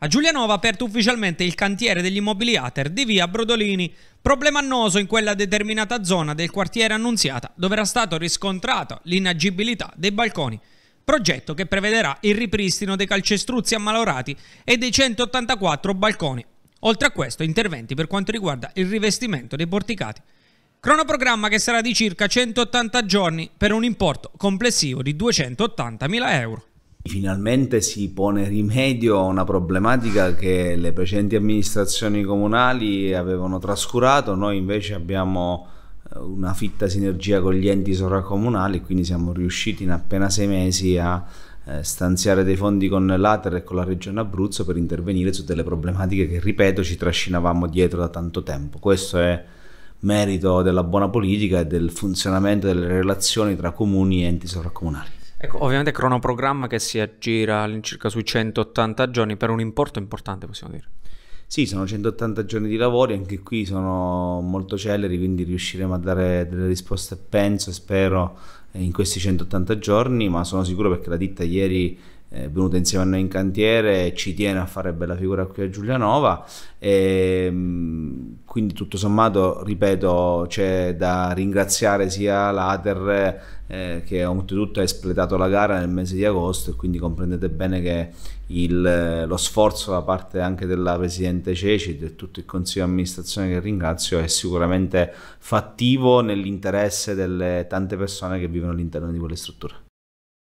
A Giulianova aperto ufficialmente il cantiere degli immobiliater di via Brodolini, problema annoso in quella determinata zona del quartiere Annunziata, dove era stato riscontrato l'inagibilità dei balconi. Progetto che prevederà il ripristino dei calcestruzzi ammalorati e dei 184 balconi. Oltre a questo, interventi per quanto riguarda il rivestimento dei porticati. Cronoprogramma che sarà di circa 180 giorni per un importo complessivo di 280.000 euro. Finalmente si pone rimedio a una problematica che le precedenti amministrazioni comunali avevano trascurato, noi invece abbiamo eh, una fitta sinergia con gli enti sovracomunali, quindi siamo riusciti in appena sei mesi a eh, stanziare dei fondi con l'Ater e con la Regione Abruzzo per intervenire su delle problematiche che, ripeto, ci trascinavamo dietro da tanto tempo. Questo è merito della buona politica e del funzionamento delle relazioni tra comuni e enti sovracomunali. Ecco, ovviamente cronoprogramma che si aggira all'incirca sui 180 giorni per un importo importante, possiamo dire. Sì, sono 180 giorni di lavori, anche qui sono molto celeri, quindi riusciremo a dare delle risposte, penso e spero, eh, in questi 180 giorni, ma sono sicuro perché la ditta ieri eh, è venuta insieme a noi in cantiere, ci tiene a fare bella figura qui a Giulianova, e, ehm, quindi tutto sommato, ripeto, c'è da ringraziare sia l'Ater eh, che oltretutto ha espletato la gara nel mese di agosto e quindi comprendete bene che il, lo sforzo da parte anche della Presidente Ceci e tutto il Consiglio di amministrazione che ringrazio è sicuramente fattivo nell'interesse delle tante persone che vivono all'interno di quelle strutture.